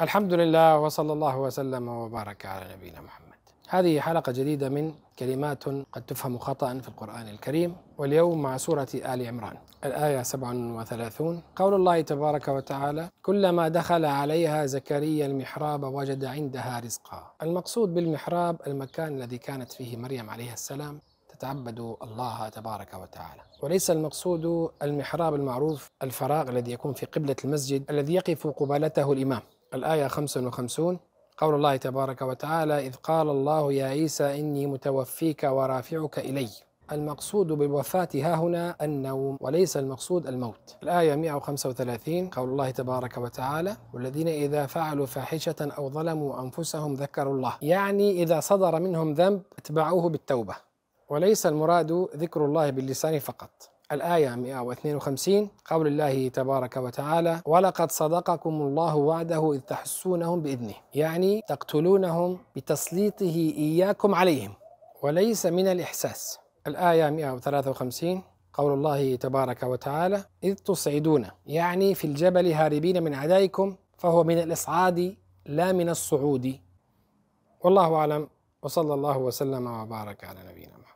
الحمد لله وصلى الله وسلم وبارك على نبينا محمد. هذه حلقة جديدة من كلمات قد تفهم خطأ في القرآن الكريم واليوم مع سورة آل عمران الآية 37 قول الله تبارك وتعالى كلما دخل عليها زكريا المحراب وجد عندها رزقا المقصود بالمحراب المكان الذي كانت فيه مريم عليه السلام تتعبد الله تبارك وتعالى وليس المقصود المحراب المعروف الفراغ الذي يكون في قبلة المسجد الذي يقف قبالته الإمام الآية 55 قول الله تبارك وتعالى إذ قال الله يا عيسى إني متوفيك ورافعك إلي المقصود بالوفاة ها هنا النوم وليس المقصود الموت الآية 135 قول الله تبارك وتعالى والذين إذا فعلوا فاحشة أو ظلموا أنفسهم ذكروا الله يعني إذا صدر منهم ذنب اتبعوه بالتوبة وليس المراد ذكر الله باللسان فقط الآية 152 قول الله تبارك وتعالى ولقد صدقكم الله وعده إذ تحسونهم بإذنه يعني تقتلونهم بتسليطه إياكم عليهم وليس من الإحساس الآية 153 قول الله تبارك وتعالى إذ تصعدون يعني في الجبل هاربين من أعدائكم فهو من الإصعاد لا من الصعود والله أعلم وصلى الله وسلم وبارك على نبينا محمد